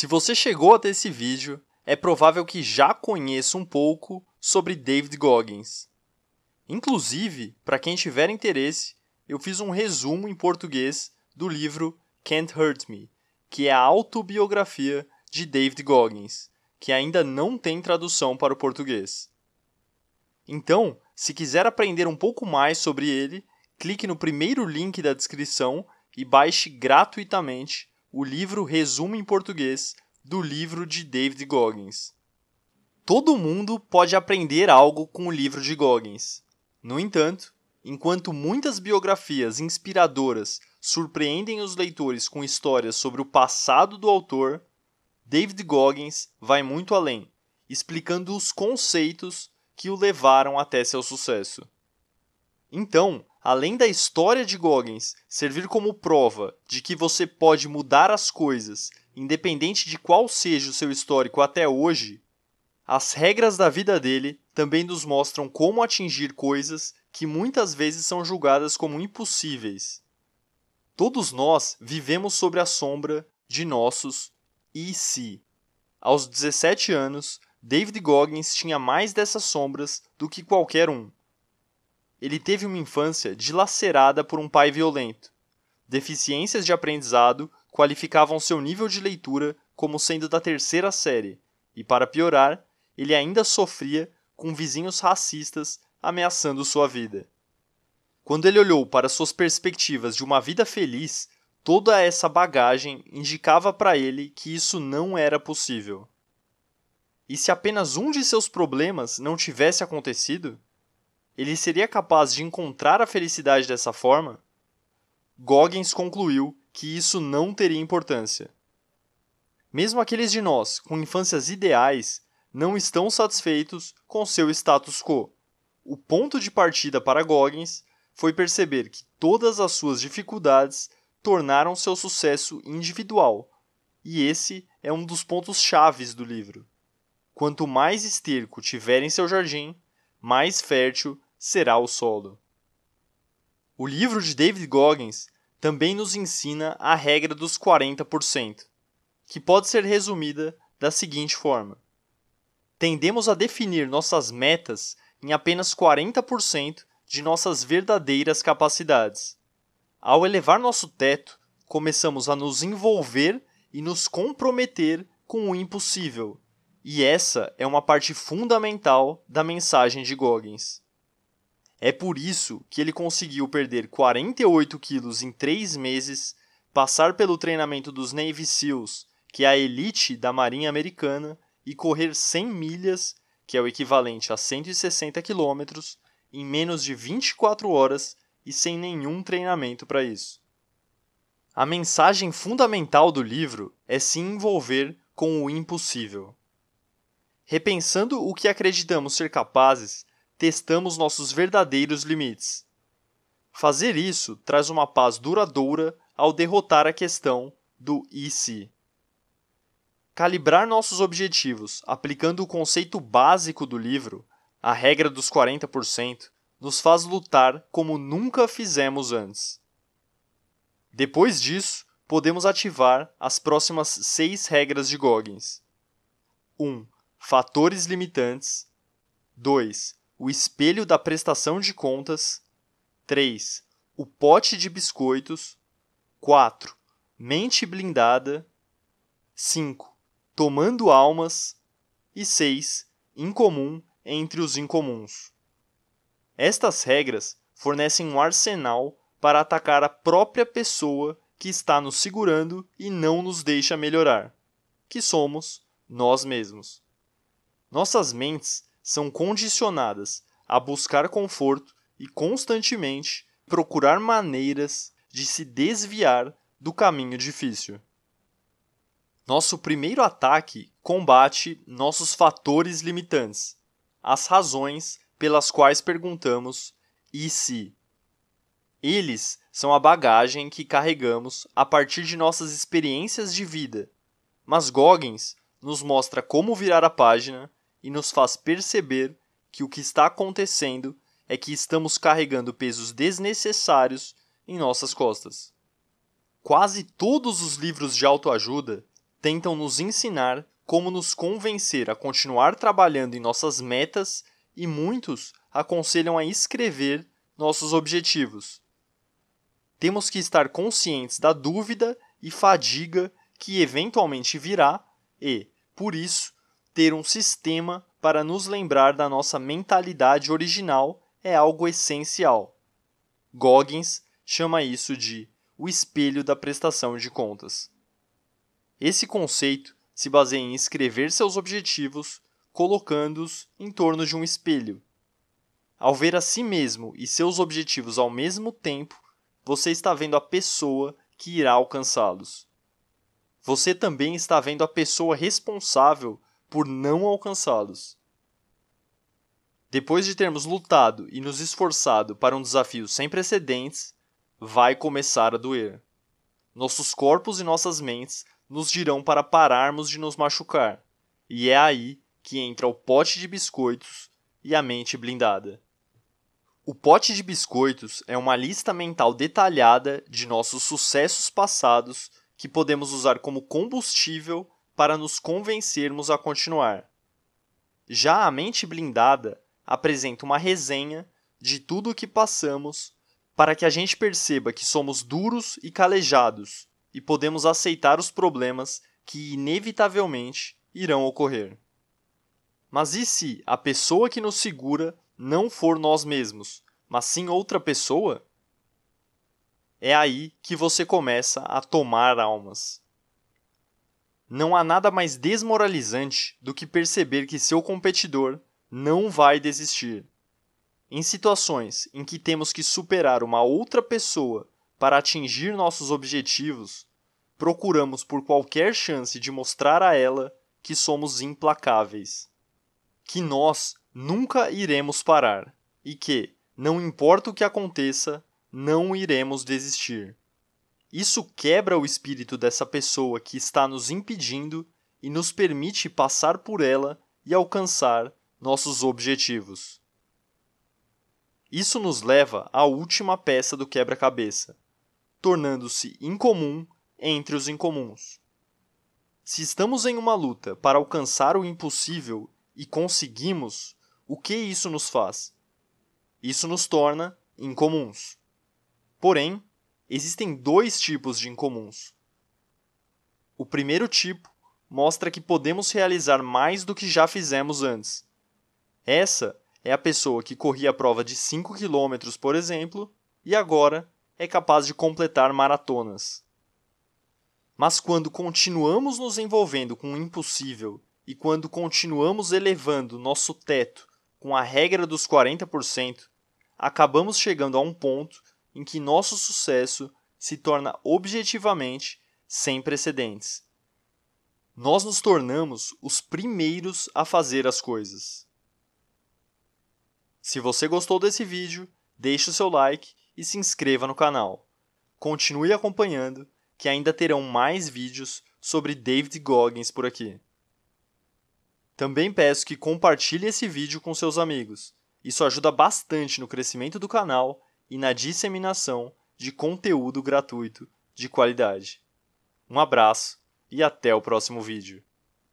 Se você chegou até esse vídeo, é provável que já conheça um pouco sobre David Goggins. Inclusive, para quem tiver interesse, eu fiz um resumo em português do livro Can't Hurt Me, que é a autobiografia de David Goggins, que ainda não tem tradução para o português. Então, se quiser aprender um pouco mais sobre ele, clique no primeiro link da descrição e baixe gratuitamente o livro Resumo em Português, do livro de David Goggins. Todo mundo pode aprender algo com o livro de Goggins. No entanto, enquanto muitas biografias inspiradoras surpreendem os leitores com histórias sobre o passado do autor, David Goggins vai muito além, explicando os conceitos que o levaram até seu sucesso. Então, além da história de Goggins servir como prova de que você pode mudar as coisas, independente de qual seja o seu histórico até hoje, as regras da vida dele também nos mostram como atingir coisas que muitas vezes são julgadas como impossíveis. Todos nós vivemos sobre a sombra de nossos e se. Aos 17 anos, David Goggins tinha mais dessas sombras do que qualquer um. Ele teve uma infância dilacerada por um pai violento. Deficiências de aprendizado qualificavam seu nível de leitura como sendo da terceira série, e para piorar, ele ainda sofria com vizinhos racistas ameaçando sua vida. Quando ele olhou para suas perspectivas de uma vida feliz, toda essa bagagem indicava para ele que isso não era possível. E se apenas um de seus problemas não tivesse acontecido? ele seria capaz de encontrar a felicidade dessa forma? Goggins concluiu que isso não teria importância. Mesmo aqueles de nós com infâncias ideais não estão satisfeitos com seu status quo. O ponto de partida para Goggins foi perceber que todas as suas dificuldades tornaram seu sucesso individual, e esse é um dos pontos chaves do livro. Quanto mais esterco tiver em seu jardim, mais fértil será o solo. O livro de David Goggins também nos ensina a regra dos 40%, que pode ser resumida da seguinte forma: tendemos a definir nossas metas em apenas 40% de nossas verdadeiras capacidades. Ao elevar nosso teto, começamos a nos envolver e nos comprometer com o impossível, e essa é uma parte fundamental da mensagem de Goggins. É por isso que ele conseguiu perder 48 quilos em 3 meses, passar pelo treinamento dos Navy SEALs, que é a elite da Marinha Americana, e correr 100 milhas, que é o equivalente a 160 quilômetros, em menos de 24 horas e sem nenhum treinamento para isso. A mensagem fundamental do livro é se envolver com o impossível. Repensando o que acreditamos ser capazes, testamos nossos verdadeiros limites. Fazer isso traz uma paz duradoura ao derrotar a questão do e se. Calibrar nossos objetivos aplicando o conceito básico do livro, a regra dos 40%, nos faz lutar como nunca fizemos antes. Depois disso, podemos ativar as próximas seis regras de Goggins. 1. Um, fatores limitantes. 2. O espelho da prestação de contas. 3. O pote de biscoitos. 4. Mente blindada. 5. Tomando almas. E 6. Incomum entre os incomuns. Estas regras fornecem um arsenal para atacar a própria pessoa que está nos segurando e não nos deixa melhorar, que somos nós mesmos. Nossas mentes são condicionadas a buscar conforto e constantemente procurar maneiras de se desviar do caminho difícil. Nosso primeiro ataque combate nossos fatores limitantes, as razões pelas quais perguntamos e se. Eles são a bagagem que carregamos a partir de nossas experiências de vida, mas Goggins nos mostra como virar a página e nos faz perceber que o que está acontecendo é que estamos carregando pesos desnecessários em nossas costas. Quase todos os livros de autoajuda tentam nos ensinar como nos convencer a continuar trabalhando em nossas metas e muitos aconselham a escrever nossos objetivos. Temos que estar conscientes da dúvida e fadiga que eventualmente virá e, por isso, ter um sistema para nos lembrar da nossa mentalidade original é algo essencial. Goggins chama isso de o espelho da prestação de contas. Esse conceito se baseia em escrever seus objetivos, colocando-os em torno de um espelho. Ao ver a si mesmo e seus objetivos ao mesmo tempo, você está vendo a pessoa que irá alcançá-los. Você também está vendo a pessoa responsável por não alcançá-los. Depois de termos lutado e nos esforçado para um desafio sem precedentes, vai começar a doer. Nossos corpos e nossas mentes nos dirão para pararmos de nos machucar, e é aí que entra o pote de biscoitos e a mente blindada. O pote de biscoitos é uma lista mental detalhada de nossos sucessos passados que podemos usar como combustível para nos convencermos a continuar. Já a mente blindada apresenta uma resenha de tudo o que passamos para que a gente perceba que somos duros e calejados e podemos aceitar os problemas que inevitavelmente irão ocorrer. Mas e se a pessoa que nos segura não for nós mesmos, mas sim outra pessoa? É aí que você começa a tomar almas. Não há nada mais desmoralizante do que perceber que seu competidor não vai desistir. Em situações em que temos que superar uma outra pessoa para atingir nossos objetivos, procuramos por qualquer chance de mostrar a ela que somos implacáveis, que nós nunca iremos parar e que, não importa o que aconteça, não iremos desistir. Isso quebra o espírito dessa pessoa que está nos impedindo e nos permite passar por ela e alcançar nossos objetivos. Isso nos leva à última peça do quebra-cabeça, tornando-se incomum entre os incomuns. Se estamos em uma luta para alcançar o impossível e conseguimos, o que isso nos faz? Isso nos torna incomuns. Porém, Existem dois tipos de incomuns. O primeiro tipo mostra que podemos realizar mais do que já fizemos antes. Essa é a pessoa que corria a prova de 5 km, por exemplo, e agora é capaz de completar maratonas. Mas quando continuamos nos envolvendo com o impossível e quando continuamos elevando nosso teto com a regra dos 40%, acabamos chegando a um ponto em que nosso sucesso se torna objetivamente sem precedentes. Nós nos tornamos os primeiros a fazer as coisas. Se você gostou desse vídeo, deixe o seu like e se inscreva no canal. Continue acompanhando, que ainda terão mais vídeos sobre David Goggins por aqui. Também peço que compartilhe esse vídeo com seus amigos. Isso ajuda bastante no crescimento do canal e na disseminação de conteúdo gratuito de qualidade. Um abraço e até o próximo vídeo.